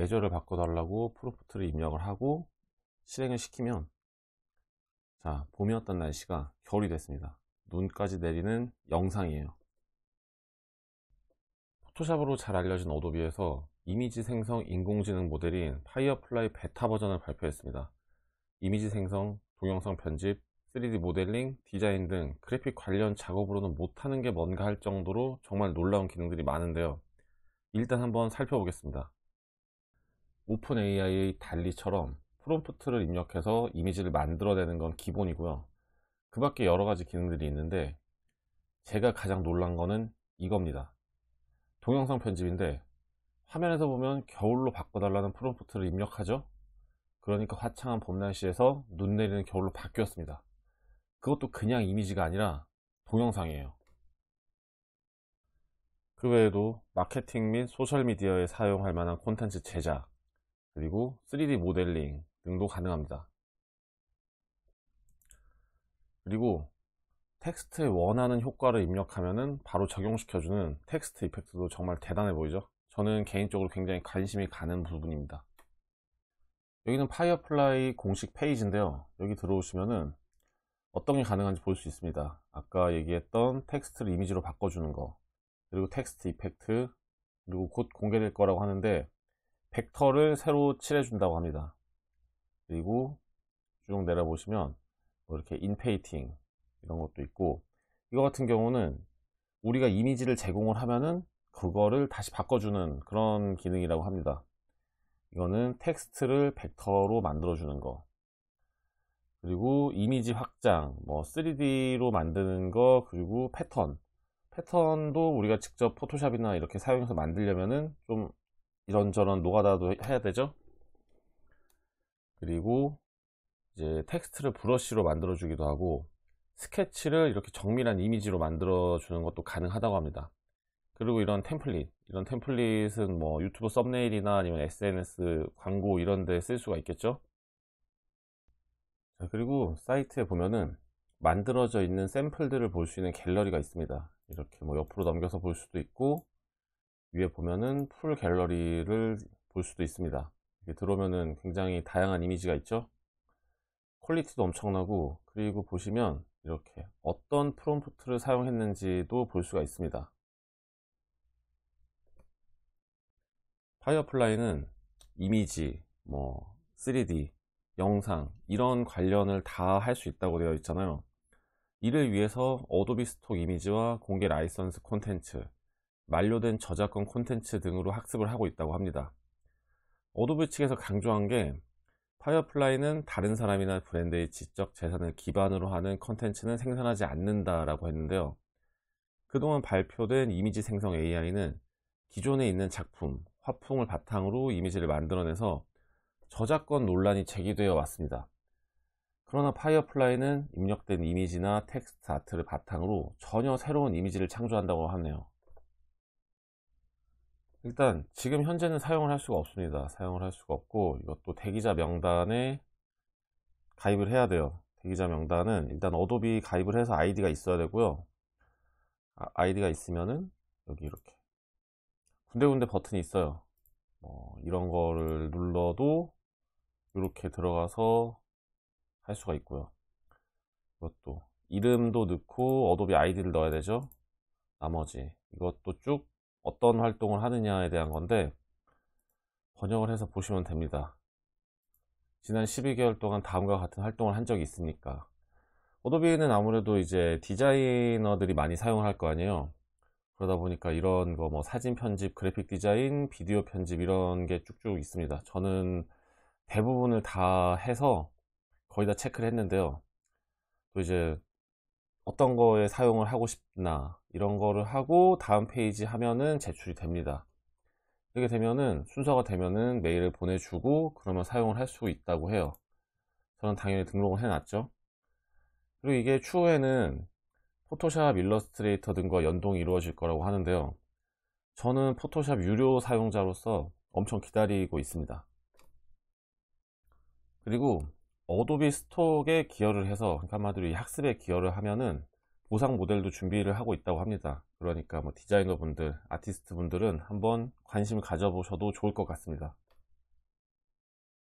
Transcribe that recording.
계절을 바꿔달라고 프로포트를 입력을 하고 실행을 시키면 자 봄이었던 날씨가 겨울이 됐습니다 눈까지 내리는 영상이에요 포토샵으로 잘 알려진 어도비에서 이미지 생성 인공지능 모델인 파이어플라이 베타 버전을 발표했습니다 이미지 생성, 동영상 편집, 3D 모델링, 디자인 등 그래픽 관련 작업으로는 못하는 게 뭔가 할 정도로 정말 놀라운 기능들이 많은데요 일단 한번 살펴보겠습니다 오픈 AI의 달리처럼 프롬프트를 입력해서 이미지를 만들어내는 건 기본이고요. 그 밖에 여러 가지 기능들이 있는데 제가 가장 놀란 거는 이겁니다. 동영상 편집인데 화면에서 보면 겨울로 바꿔달라는 프롬프트를 입력하죠? 그러니까 화창한 봄 날씨에서 눈 내리는 겨울로 바뀌었습니다. 그것도 그냥 이미지가 아니라 동영상이에요. 그 외에도 마케팅 및 소셜미디어에 사용할 만한 콘텐츠 제작, 그리고 3D 모델링 등도 가능합니다. 그리고 텍스트에 원하는 효과를 입력하면 바로 적용시켜주는 텍스트 이펙트도 정말 대단해 보이죠? 저는 개인적으로 굉장히 관심이 가는 부분입니다. 여기는 파이어플라이 공식 페이지인데요. 여기 들어오시면 어떤 게 가능한지 볼 수 있습니다. 아까 얘기했던 텍스트를 이미지로 바꿔주는 거, 그리고 텍스트 이펙트, 그리고 곧 공개될 거라고 하는데 벡터를 새로 칠해준다고 합니다. 그리고 쭉 내려보시면 뭐 이렇게 인페이팅 이런 것도 있고 이거 같은 경우는 우리가 이미지를 제공을 하면은 그거를 다시 바꿔주는 그런 기능이라고 합니다. 이거는 텍스트를 벡터로 만들어주는 거 그리고 이미지 확장, 뭐 3D로 만드는 거 그리고 패턴 패턴도 우리가 직접 포토샵이나 이렇게 사용해서 만들려면은 좀 이런저런 노가다도 해야 되죠 그리고 이제 텍스트를 브러쉬로 만들어 주기도 하고 스케치를 이렇게 정밀한 이미지로 만들어 주는 것도 가능하다고 합니다 그리고 이런 템플릿 이런 템플릿은 뭐 유튜브 썸네일이나 아니면 SNS 광고 이런 데 쓸 수가 있겠죠 자, 그리고 사이트에 보면은 만들어져 있는 샘플들을 볼 수 있는 갤러리가 있습니다 이렇게 뭐 옆으로 넘겨서 볼 수도 있고 위에 보면은 풀 갤러리를 볼 수도 있습니다 들어오면은 굉장히 다양한 이미지가 있죠 퀄리티도 엄청나고 그리고 보시면 이렇게 어떤 프롬프트를 사용했는지도 볼 수가 있습니다 파이어플라이는 이미지, 뭐 3D, 영상 이런 관련을 다 할 수 있다고 되어 있잖아요 이를 위해서 어도비 스톡 이미지와 공개 라이선스 콘텐츠 만료된 저작권 콘텐츠 등으로 학습을 하고 있다고 합니다. 어도비 측에서 강조한 게 파이어플라이는 다른 사람이나 브랜드의 지적 재산을 기반으로 하는 콘텐츠는 생산하지 않는다라고 했는데요. 그동안 발표된 이미지 생성 AI는 기존에 있는 작품, 화풍을 바탕으로 이미지를 만들어내서 저작권 논란이 제기되어 왔습니다. 그러나 파이어플라이는 입력된 이미지나 텍스트 아트를 바탕으로 전혀 새로운 이미지를 창조한다고 하네요. 일단 지금 현재는 사용을 할 수가 없습니다. 사용을 할 수가 없고 이것도 대기자 명단에 가입을 해야 돼요. 대기자 명단은 일단 어도비 가입을 해서 아이디가 있어야 되고요. 아, 이디가 있으면은 여기 이렇게 군데군데 버튼이 있어요. 어, 이런 거를 눌러도 이렇게 들어가서 할 수가 있고요. 이것도 이름도 넣고 어도비 아이디를 넣어야 되죠. 나머지 이것도 쭉 어떤 활동을 하느냐에 대한 건데 번역을 해서 보시면 됩니다. 지난 12개월 동안 다음과 같은 활동을 한 적이 있습니까? 오도비는 아무래도 이제 디자이너들이 많이 사용할 을거 아니에요. 그러다 보니까 이런 거 뭐 사진 편집, 그래픽 디자인, 비디오 편집 이런 게 쭉쭉 있습니다. 저는 대부분을 다 해서 거의 다 체크를 했는데요. 또 이제 어떤 거에 사용을 하고 싶나 이런 거를 하고 다음 페이지 하면은 제출이 됩니다 이렇게 되면은 순서가 되면은 메일을 보내주고 그러면 사용을 할 수 있다고 해요 저는 당연히 등록을 해놨죠 그리고 이게 추후에는 포토샵, 일러스트레이터 등과 연동이 이루어질 거라고 하는데요 저는 포토샵 유료 사용자로서 엄청 기다리고 있습니다 그리고 어도비 스톡에 기여를 해서 그러니까 한마디로 학습에 기여를 하면은 보상 모델도 준비를 하고 있다고 합니다. 그러니까 뭐 디자이너 분들, 아티스트 분들은 한번 관심 가져보셔도 좋을 것 같습니다.